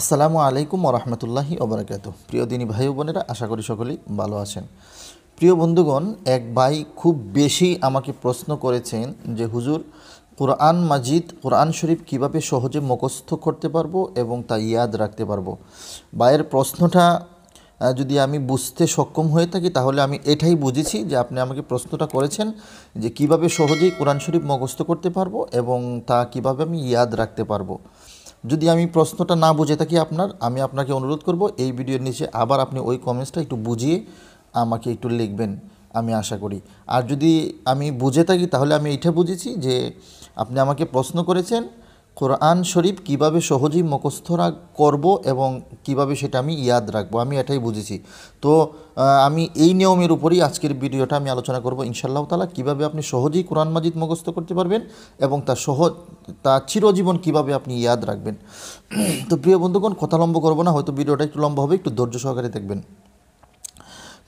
আসসালামু আলাইকুম ওরহমতুল্লাহি ওবরাকাত প্রিয় দিনী ভাই বোনেরা আশা করি সকলেই ভালো আছেন প্রিয় বন্ধুগণ এক ভাই খুব বেশি আমাকে প্রশ্ন করেছেন যে হুজুর কোরআন মাজিদ কোরআন শরীফ কিভাবে সহজে মুখস্থ করতে পারবো এবং তা ইয়াদ রাখতে পারবো ভাইয়ের প্রশ্নটা যদি আমি বুঝতে সক্ষম হয়ে থাকি তাহলে আমি এটাই বুঝেছি যে আপনি আমাকে প্রশ্নটা করেছেন যে কিভাবে সহজেই কোরআন শরীফ মুখস্থ করতে পারবো এবং তা কিভাবে আমি ইয়াদ রাখতে পারবো যদি আমি প্রশ্নটা না বুঝে থাকি আপনার আমি আপনাকে অনুরোধ করব এই ভিডিওর নিচে আবার আপনি ওই কমেন্টসটা একটু বুঝিয়ে আমাকে একটু লিখবেন আমি আশা করি আর যদি আমি বুঝে থাকি তাহলে আমি এইটা বুঝেছি যে আপনি আমাকে প্রশ্ন করেছেন কোরআন শরীফ কিভাবে সহজেই মুখস্থ করব এবং কিভাবে সেটা আমি ইয়াদ রাখবো আমি এটাই বুঝেছি তো আমি এই নিয়মের উপরেই আজকের ভিডিওটা আমি আলোচনা করব ইনশাল্লাহ তালা কিভাবে আপনি সহজেই কোরআন মাজিদ মুখস্থ করতে পারবেন এবং তা সহজ তা চিরজীবন কিভাবে আপনি ইয়াদ রাখবেন তো প্রিয় বন্ধুগণ কথা লম্ব করবো না হয়তো ভিডিওটা একটু লম্বা হবে একটু ধৈর্য সহকারে দেখবেন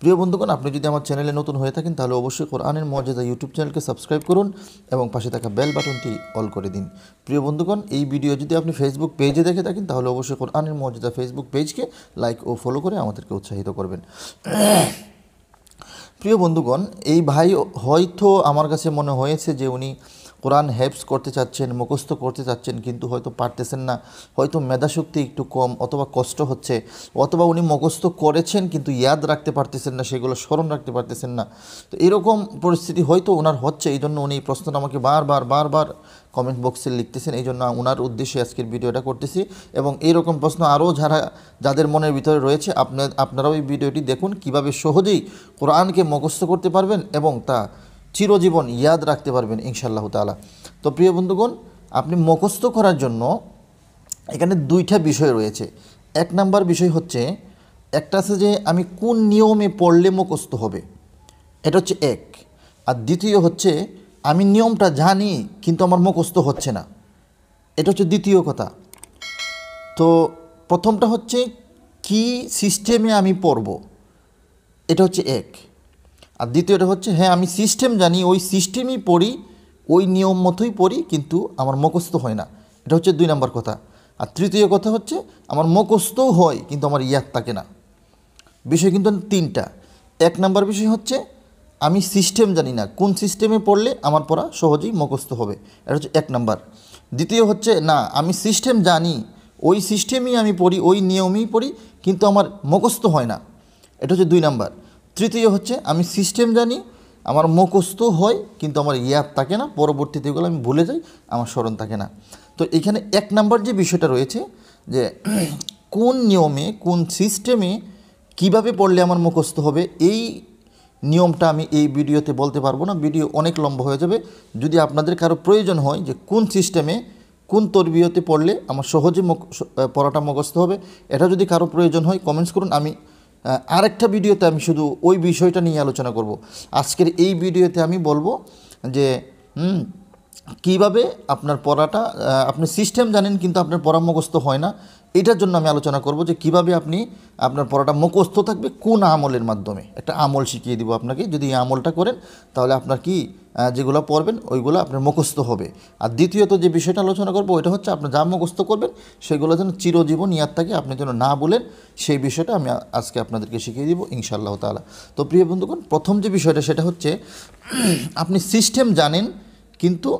প্রিয় বন্ধুগণ আপনি যদি আমার চ্যানেলে নতুন হয়ে থাকেন তাহলে অবশ্যই কোরআনের মর্যাদা ইউটিউব চ্যানেলকে সাবস্ক্রাইব করুন এবং পাশে থাকা বেল বাটনটি অল করে দিন প্রিয় বন্ধুগণ এই ভিডিও যদি আপনি ফেসবুক পেজে দেখে থাকেন তাহলে অবশ্যই কোরআনের মর্যাদা ফেসবুক পেজকে লাইক ও ফলো করে আমাদেরকে উৎসাহিত করবেন প্রিয় বন্ধুগণ এই ভাই হয়তো আমার কাছে মনে হয়েছে যে উনি কোরআন হেপস করতে চাচ্ছেন মুখস্থ করতে চাচ্ছেন কিন্তু হয়তো পারতেছেন না হয়তো মেধাশক্তি একটু কম অথবা কষ্ট হচ্ছে অথবা উনি মুখস্থ করেছেন কিন্তু ইয়াদ রাখতে পারতেছেন না সেগুলো স্মরণ রাখতে পারতেছেন না তো এরকম পরিস্থিতি হয়তো ওনার হচ্ছে এই জন্য উনি এই প্রশ্নটা আমাকে বারবার বারবার কমেন্ট বক্সে লিখতেছেন এই জন্য ওনার উদ্দেশ্যে আজকের ভিডিওটা করতেছি এবং এইরকম প্রশ্ন আরও যারা যাদের মনের ভিতরে রয়েছে আপনার আপনারাও এই ভিডিওটি দেখুন কিভাবে সহজেই কোরআনকে মুখস্থ করতে পারবেন এবং তা চিরজীবন ইয়াদ রাখতে পারবেন ইনশাআল্লাহ তালা তো প্রিয় বন্ধুগণ আপনি মুখস্থ করার জন্য এখানে দুইটা বিষয় রয়েছে এক নাম্বার বিষয় হচ্ছে একটা আছে যে আমি কোন নিয়মে পড়লে মুখস্থ হবে এটা হচ্ছে এক আর দ্বিতীয় হচ্ছে আমি নিয়মটা জানি কিন্তু আমার মুখস্থ হচ্ছে না এটা হচ্ছে দ্বিতীয় কথা তো প্রথমটা হচ্ছে কি সিস্টেমে আমি পড়ব এটা হচ্ছে এক আর দ্বিতীয়টা হচ্ছে হ্যাঁ আমি সিস্টেম জানি ওই সিস্টেমই পড়ি ওই নিয়ম মতোই পড়ি কিন্তু আমার মুখস্থ হয় না এটা হচ্ছে দুই নম্বর কথা আর তৃতীয় কথা হচ্ছে আমার মুখস্থও হয় কিন্তু আমার ইয়াদ থাকে না বিষয় কিন্তু তিনটা এক নম্বর বিষয় হচ্ছে আমি সিস্টেম জানি না কোন সিস্টেমে পড়লে আমার পড়া সহজেই মুখস্থ হবে এটা হচ্ছে এক নম্বর দ্বিতীয় হচ্ছে না আমি সিস্টেম জানি ওই সিস্টেমই আমি পড়ি ওই নিয়মই পড়ি কিন্তু আমার মুখস্থ হয় না এটা হচ্ছে দুই নম্বর তৃতীয় হচ্ছে আমি সিস্টেম জানি আমার মুখস্থ হয় কিন্তু আমার ইয়াদ থাকে না পরবর্তীতে এগুলো আমি ভুলে যাই আমার স্মরণ থাকে না তো এখানে এক নাম্বার যে বিষয়টা রয়েছে যে কোন নিয়মে কোন সিস্টেমে কিভাবে পড়লে আমার মুখস্থ হবে এই নিয়মটা আমি এই ভিডিওতে বলতে পারবো না ভিডিও অনেক লম্বা হয়ে যাবে যদি আপনাদের কারো প্রয়োজন হয় যে কোন সিস্টেমে কোন তরবিয়তে পড়লে আমার সহজে পড়াটা মুখস্থ হবে এটা যদি কারো প্রয়োজন হয় কমেন্টস করুন আমি আরেকটা ভিডিওতে আমি শুধু ওই বিষয়টা নিয়ে আলোচনা করব আজকের এই ভিডিওতে আমি বলবো যে কিভাবে আপনার পড়াটা আপনি সিস্টেম জানেন কিন্তু আপনার পরামগস্ত হয় না এটার জন্য আমি আলোচনা করব যে কিভাবে আপনি আপনার পড়াটা মুখস্থ থাকবে কোন আমলের মাধ্যমে একটা আমল শিখিয়ে দিব আপনাকে যদি এই আমলটা করেন তাহলে আপনার কি যেগুলো পড়বেন ওইগুলো আপনার মুখস্থ হবে আর দ্বিতীয়ত যে বিষয়টা আলোচনা করবো ওইটা হচ্ছে আপনি যা মুখস্থ করবেন সেগুলো যেন চিরজীবন ইয়ার থাকে আপনি যেন না বলেন সেই বিষয়টা আমি আজকে আপনাদেরকে শিখিয়ে দিব ইনশাআল্লাহ তালা তো প্রিয় বন্ধুগণ প্রথম যে বিষয়টা সেটা হচ্ছে আপনি সিস্টেম জানেন কিন্তু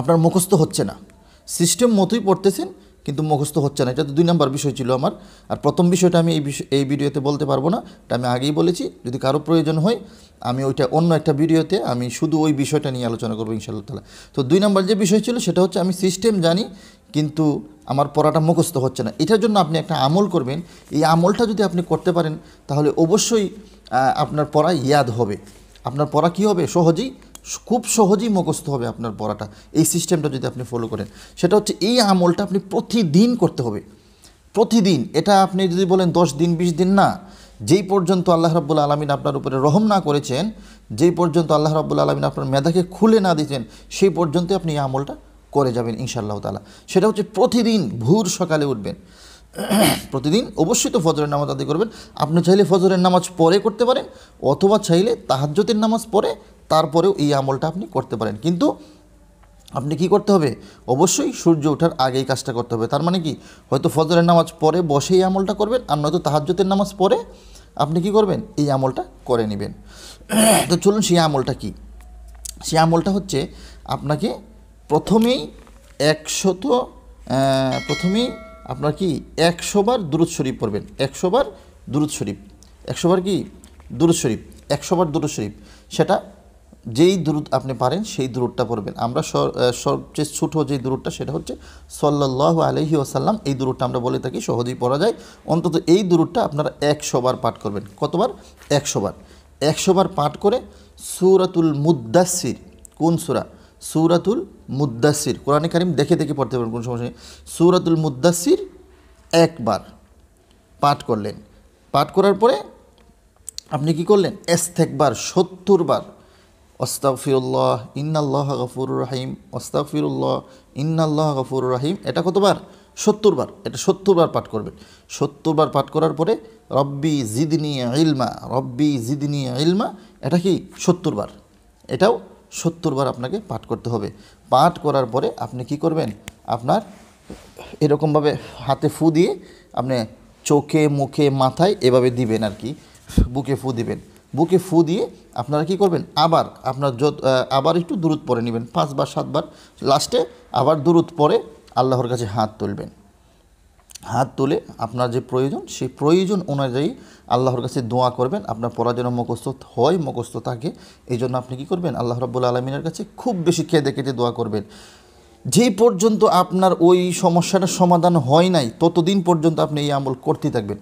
আপনার মুখস্থ হচ্ছে না সিস্টেম মতোই পড়তেছেন কিন্তু মুখস্থ হচ্ছে না এটা তো দুই নম্বর বিষয় ছিল আমার আর প্রথম বিষয়টা আমি এই বিষয় এই ভিডিওতে বলতে পারবো না এটা আমি আগেই বলেছি যদি কারো প্রয়োজন হয় আমি ওইটা অন্য একটা ভিডিওতে আমি শুধু ওই বিষয়টা নিয়ে আলোচনা করবো ইনশাআল্লাহ তালা তো দুই নম্বর যে বিষয় ছিল সেটা হচ্ছে আমি সিস্টেম জানি কিন্তু আমার পড়াটা মুখস্থ হচ্ছে না এটার জন্য আপনি একটা আমল করবেন এই আমলটা যদি আপনি করতে পারেন তাহলে অবশ্যই আপনার পড়া ইয়াদ হবে আপনার পড়া কী হবে সহজেই খুব সহজেই মুখস্থ হবে আপনার পড়াটা এই সিস্টেমটা যদি আপনি ফলো করেন সেটা হচ্ছে এই আমলটা আপনি প্রতিদিন করতে হবে প্রতিদিন এটা আপনি যদি বলেন দশ দিন বিশ দিন না যেই পর্যন্ত আল্লাহ রাবুল আলমিন আপনার উপরে রহম না করেছেন যেই পর্যন্ত আল্লাহ রাবুল আলমিন আপনার মেধাকে খুলে না দিয়েছেন সেই পর্যন্ত আপনি এই আমলটা করে যাবেন ইনশাআল্লাহ তালা সেটা হচ্ছে প্রতিদিন ভোর সকালে উঠবেন প্রতিদিন অবশ্যই তো ফজরের নামাজ আদায় করবেন আপনি চাইলে ফজরের নামাজ পরে করতে পারেন অথবা চাইলে তাহাজ্জতের নামাজ পরে তারপরেও এই আমলটা আপনি করতে পারেন কিন্তু আপনি কি করতে হবে অবশ্যই সূর্য ওঠার আগেই কাজটা করতে হবে তার মানে কি হয়তো ফজরের নামাজ পরে বসেই আমলটা করবেন আর নয়তো তাহাজ্যতের নামাজ পরে আপনি কি করবেন এই আমলটা করে নেবেন তো চলুন সেই আমলটা কি সেই আমলটা হচ্ছে আপনাকে প্রথমেই একশত প্রথমেই আপনার কি একশোবার দুরুদ শরীফ পড়বেন একশোবার দুরুদ শরীফ একশোবার কি দুরুদ শরীফ একশোবার দুরুদ শরীফ সেটা যেই দূরত আপনি পারেন সেই দূরটা পড়বেন আমরা সবচেয়ে ছোটো যে দূরটা সেটা হচ্ছে সল্লাহ আলহি ওসাল্লাম এই দূরটা আমরা বলে থাকি সহজেই পড়া যায় অন্তত এই দূরটা আপনারা একশোবার পাঠ করবেন কতবার একশোবার একশোবার পাঠ করে সুরাতুল মুদাসির কোন সুরা সুরাতুল মুদাসির কোরআনে কারিম দেখে দেখে পড়তে পারেন কোনো সমস্যা নেই সুরাতুল মুদাসির একবার পাঠ করলেন পাঠ করার পরে আপনি কি করলেন এস্তেকবার সত্তর বার অস্তাফিরুল্লাহ ইন্নাল্লাহ গফুর রাহিম অস্তাফিরুল্লাহ ইন্নাল্লাহ গফুর রাহিম এটা কতবার সত্তর বার এটা সত্তর বার পাঠ করবেন সত্তর বার পাঠ করার পরে রব্বি জিদিনী ইলমা রব্বি জিদিনী ইলমা এটা কি সত্তর বার এটাও সত্তরবার আপনাকে পাঠ করতে হবে পাঠ করার পরে আপনি কি করবেন আপনার এরকমভাবে হাতে ফু দিয়ে আপনি চোখে মুখে মাথায় এভাবে দিবেন আর কি বুকে ফু দিবেন বুকে ফু দিয়ে আপনারা কি করবেন আবার আপনার যত আবার একটু দূরত পরে নেবেন পাঁচবার সাতবার লাস্টে আবার দূরত পরে আল্লাহর কাছে হাত তুলবেন হাত তুলে আপনার যে প্রয়োজন সেই প্রয়োজন অনুযায়ী আল্লাহর কাছে দোয়া করবেন আপনার পরা যেন মুখস্থ হয় মুখস্থ থাকে এই জন্য আপনি কি করবেন আল্লাহ রব্বুল আলমিনের কাছে খুব বেশি কেঁদে কেটে দোয়া করবেন যেই পর্যন্ত আপনার ওই সমস্যাটার সমাধান হয় নাই ততদিন পর্যন্ত আপনি এই আমল করতে থাকবেন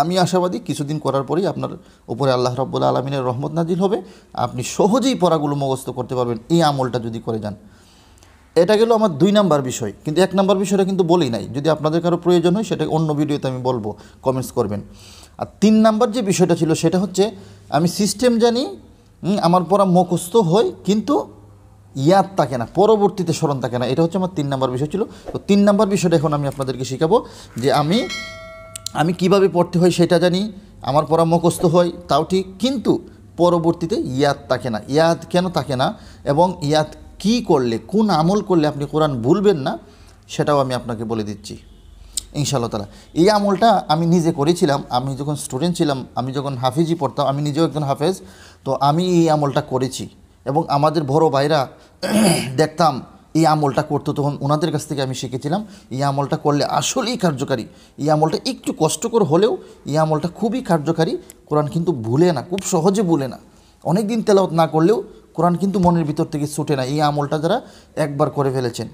আমি আশাবাদী কিছুদিন করার পরেই আপনার উপরে আল্লাহ রব্বুল আলমিনের রহমত নাজিল হবে আপনি সহজেই পরাগুলো মুখস্থ করতে পারবেন এই আমলটা যদি করে যান এটা গেল আমার দুই নাম্বার বিষয় কিন্তু এক নাম্বার বিষয়টা কিন্তু বলি নাই যদি আপনাদের কারো প্রয়োজন হয় সেটা অন্য ভিডিওতে আমি বলবো কমেন্টস করবেন আর তিন নাম্বার যে বিষয়টা ছিল সেটা হচ্ছে আমি সিস্টেম জানি আমার পরা মুখস্থ হয় কিন্তু ইয়াদ থাকে না পরবর্তীতে স্মরণ থাকে না এটা হচ্ছে আমার তিন নাম্বার বিষয় ছিল তো তিন নাম্বার বিষয়টা এখন আমি আপনাদেরকে শেখাবো যে আমি আমি কিভাবে পড়তে হয় সেটা জানি আমার পরা মুখস্থ হয় তাও ঠিক কিন্তু পরবর্তীতে ইয়াদ থাকে না ইয়াদ কেন থাকে না এবং ইয়াদ কি করলে কোন আমল করলে আপনি কোরআন ভুলবেন না সেটাও আমি আপনাকে বলে দিচ্ছি ইনশাআল্লাহ তালা এই আমলটা আমি নিজে করেছিলাম আমি যখন স্টুডেন্ট ছিলাম আমি যখন হাফিজি পড়তাম আমি নিজেও একজন হাফেজ তো আমি এই আমলটা করেছি এবং আমাদের বড় ভাইরা দেখতাম এই আমলটা করতো তখন ওনাদের কাছ থেকে আমি শিখেছিলাম এই আমলটা করলে আসলেই কার্যকারী এই আমলটা একটু কষ্টকর হলেও এই আমলটা খুবই কার্যকারী কোরআন কিন্তু ভুলে না খুব সহজে ভুলে না অনেক দিন তেলাওত না করলেও কোরআন কিন্তু মনের ভিতর থেকে ছুটে না এই আমলটা যারা একবার করে ফেলেছেন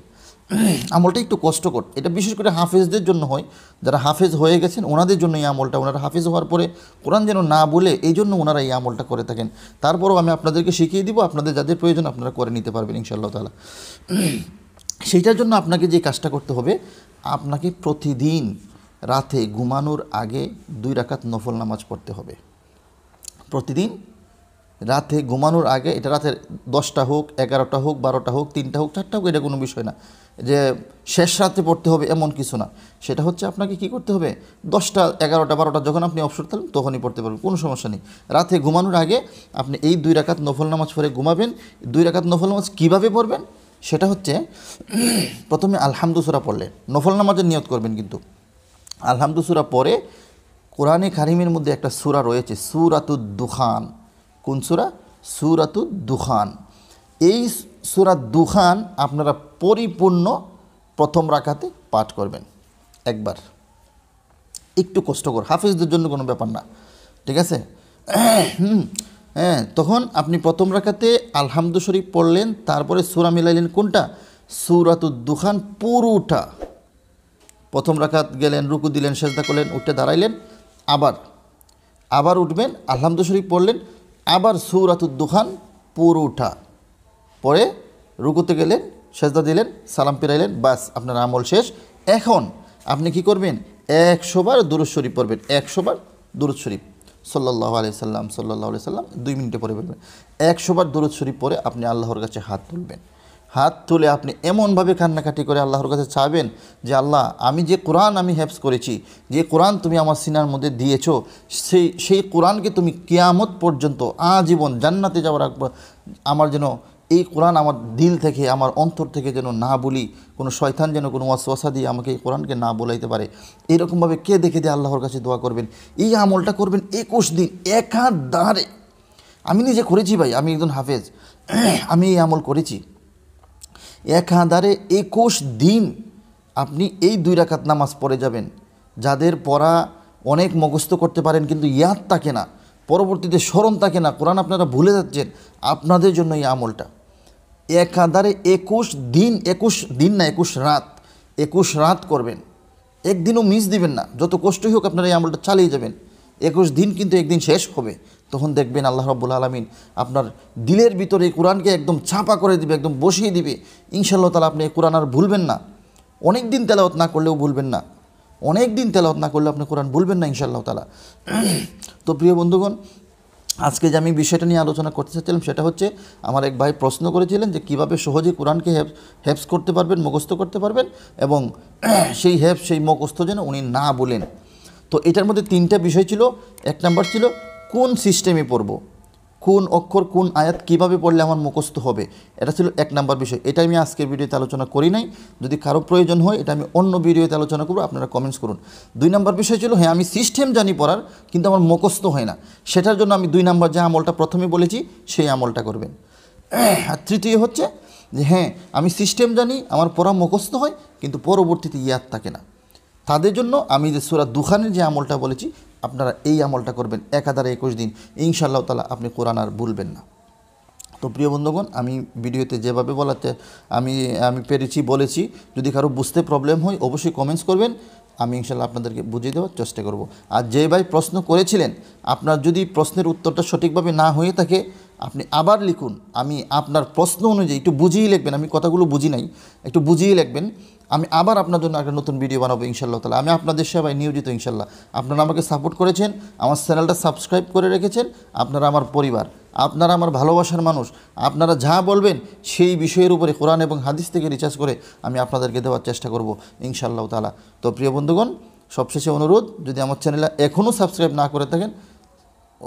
আমলটা একটু কষ্টকর এটা বিশেষ করে হাফেজদের জন্য হয় যারা হাফেজ হয়ে গেছেন ওনাদের জন্য এই আমলটা ওনারা হাফেজ হওয়ার পরে কোরআন যেন না বলে এই জন্য ওনারা এই আমলটা করে থাকেন তারপরও আমি আপনাদেরকে শিখিয়ে দিব আপনাদের যাদের প্রয়োজন আপনারা করে নিতে পারবেন ইনশাআল্লাহ তালা সেইটার জন্য আপনাকে যে কাজটা করতে হবে আপনাকে প্রতিদিন রাতে ঘুমানোর আগে দুই রাকাত নফল নামাজ পড়তে হবে প্রতিদিন রাতে ঘুমানোর আগে এটা রাতের দশটা হোক এগারোটা হোক বারোটা হোক তিনটা হোক চারটা হোক এটা কোনো বিষয় না যে শেষ রাতে পড়তে হবে এমন কিছু না সেটা হচ্ছে আপনাকে কি করতে হবে দশটা এগারোটা বারোটা যখন আপনি অবসর থাকবেন তখনই পড়তে পারবেন কোনো সমস্যা নেই রাতে ঘুমানোর আগে আপনি এই দুই রাকাত নফল নামাজ পড়ে ঘুমাবেন দুই রাকাত নফল নামাজ কীভাবে পড়বেন সেটা হচ্ছে প্রথমে আলহামদুসুরা পড়লে নফল নামাজের নিয়ত করবেন কিন্তু আলহামদুসুরা পরে কোরআনে খারিমের মধ্যে একটা সুরা রয়েছে সুরাতুদ্দুখান দুখান কোন সুরা সুরাতু দুখান এই সুরা দুখান আপনারা পরিপূর্ণ প্রথম রাখাতে পাঠ করবেন একবার একটু কষ্টকর হাফিজদের জন্য কোনো ব্যাপার না ঠিক আছে হ্যাঁ তখন আপনি প্রথম রাখাতে আলহামদু শরীফ পড়লেন তারপরে সুরা মিলাইলেন কোনটা সুরাতুদ দুখান পুরোটা প্রথম রাখাত গেলেন রুকু দিলেন সেজদা করলেন উঠে দাঁড়াইলেন আবার আবার উঠবেন আলহামদু শরীফ পড়লেন আবার সৌরাতুর দুখান পুরোটা পরে রুকুতে গেলেন সেজদা দিলেন সালাম পেরাইলেন বাস আপনার আমল শেষ এখন আপনি কি করবেন একশোবার দুরুদ শরীফ পড়বেন একশোবার দুরুদ শরীফ সাল্লাহ আলি সাল্লাম সাল্লাহ আলি সাল্লাম দুই মিনিটে পরে বলবেন একশোবার দুরুদ শরীফ পরে আপনি আল্লাহর কাছে হাত তুলবেন হাত তুলে আপনি এমনভাবে কান্নাকাটি করে আল্লাহর কাছে চাবেন যে আল্লাহ আমি যে কোরআন আমি হ্যাপস করেছি যে কোরআন তুমি আমার সিনার মধ্যে দিয়েছ সেই সেই কোরআনকে তুমি কেয়ামত পর্যন্ত আজীবন জান্নাতে যাওয়ার আমার যেন এই কোরআন আমার দিল থেকে আমার অন্তর থেকে যেন না বলি কোনো শয়তান যেন কোনো ওয়াসওয়াসা দিয়ে আমাকে এই কোরআনকে না বলাইতে পারে এরকমভাবে কে দেখে দিয়ে আল্লাহর কাছে দোয়া করবেন এই আমলটা করবেন একুশ দিন দাঁড়ে আমি নিজে করেছি ভাই আমি একজন হাফেজ আমি এই আমল করেছি এক একাধারে একুশ দিন আপনি এই দুই রাকাত নামাজ পড়ে যাবেন যাদের পড়া অনেক মগস্থ করতে পারেন কিন্তু ইয়াদ তাকে না পরবর্তীতে স্মরণ থাকে না কোরআন আপনারা ভুলে যাচ্ছেন আপনাদের জন্য এই আমলটা এক একাধারে একুশ দিন একুশ দিন না একুশ রাত একুশ রাত করবেন একদিনও মিস দিবেন না যত কষ্টই হোক আপনারা এই আমলটা চালিয়ে যাবেন একুশ দিন কিন্তু একদিন শেষ হবে তখন দেখবেন আল্লাহ রব্বুল আলমিন আপনার দিলের ভিতরে কোরআনকে একদম ছাপা করে দিবে একদম বসিয়ে দিবে ইনশাল্লাহ তালা আপনি কোরআন আর ভুলবেন না অনেক দিন তেলাওত না করলেও ভুলবেন না অনেক দিন তেলাওত না করলে আপনি কোরআন ভুলবেন না ইনশাল্লাহ তালা তো প্রিয় বন্ধুগণ আজকে যে আমি বিষয়টা নিয়ে আলোচনা করতে চাচ্ছিলাম সেটা হচ্ছে আমার এক ভাই প্রশ্ন করেছিলেন যে কিভাবে সহজে কোরআনকে হেপস করতে পারবেন মুখস্থ করতে পারবেন এবং সেই হেপ সেই মুখস্থ যেন উনি না বলেন তো এটার মধ্যে তিনটা বিষয় ছিল এক নাম্বার ছিল কোন সিস্টেমে পড়ব কোন অক্ষর কোন আয়াত কিভাবে পড়লে আমার মুখস্থ হবে এটা ছিল এক নাম্বার বিষয় এটা আমি আজকের ভিডিওতে আলোচনা করি নাই যদি কারো প্রয়োজন হয় এটা আমি অন্য ভিডিওতে আলোচনা করবো আপনারা কমেন্টস করুন দুই নাম্বার বিষয় ছিল হ্যাঁ আমি সিস্টেম জানি পড়ার কিন্তু আমার মুখস্থ হয় না সেটার জন্য আমি দুই নাম্বার যে আমলটা প্রথমে বলেছি সেই আমলটা করবেন আর তৃতীয় হচ্ছে যে হ্যাঁ আমি সিস্টেম জানি আমার পড়া মুখস্থ হয় কিন্তু পরবর্তীতে ইয়াদ থাকে না তাদের জন্য আমি যে সুরা দুখানের যে আমলটা বলেছি আপনারা এই আমলটা করবেন এক হাজার একুশ দিন ইনশাল্লাহ তালা আপনি কোরআন আর ভুলবেন না তো প্রিয় বন্ধুগণ আমি ভিডিওতে যেভাবে বলাতে আমি আমি পেরেছি বলেছি যদি কারো বুঝতে প্রবলেম হয় অবশ্যই কমেন্টস করবেন আমি ইনশাল্লাহ আপনাদেরকে বুঝিয়ে দেওয়ার চেষ্টা করব আর যে ভাই প্রশ্ন করেছিলেন আপনার যদি প্রশ্নের উত্তরটা সঠিকভাবে না হয়ে থাকে আপনি আবার লিখুন আমি আপনার প্রশ্ন অনুযায়ী একটু বুঝিয়ে লিখবেন আমি কথাগুলো বুঝি নাই একটু বুঝিয়ে লিখবেন আমি আবার আপনার জন্য একটা নতুন ভিডিও বানাবো ইনশাল্লাহ তালা আমি আপনাদের সেবায় নিয়োজিত ইনশাল্লাহ আপনারা আমাকে সাপোর্ট করেছেন আমার চ্যানেলটা সাবস্ক্রাইব করে রেখেছেন আপনারা আমার পরিবার আপনারা আমার ভালোবাসার মানুষ আপনারা যা বলবেন সেই বিষয়ের উপরে কোরআন এবং হাদিস থেকে রিচার্জ করে আমি আপনাদেরকে দেওয়ার চেষ্টা করব ইনশাল্লাহ তালা তো প্রিয় বন্ধুগণ সবশেষে অনুরোধ যদি আমার চ্যানেলটা এখনও সাবস্ক্রাইব না করে থাকেন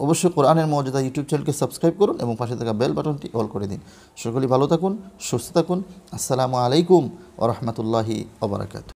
অবশ্যই কোরআনের মর্যাদা ইউটিউব চ্যানেলকে সাবস্ক্রাইব করুন এবং পাশে থাকা বেল বাটনটি অল করে দিন সকলেই ভালো থাকুন সুস্থ থাকুন আসসালামু আলাইকুম ও রহমতুল্লাহি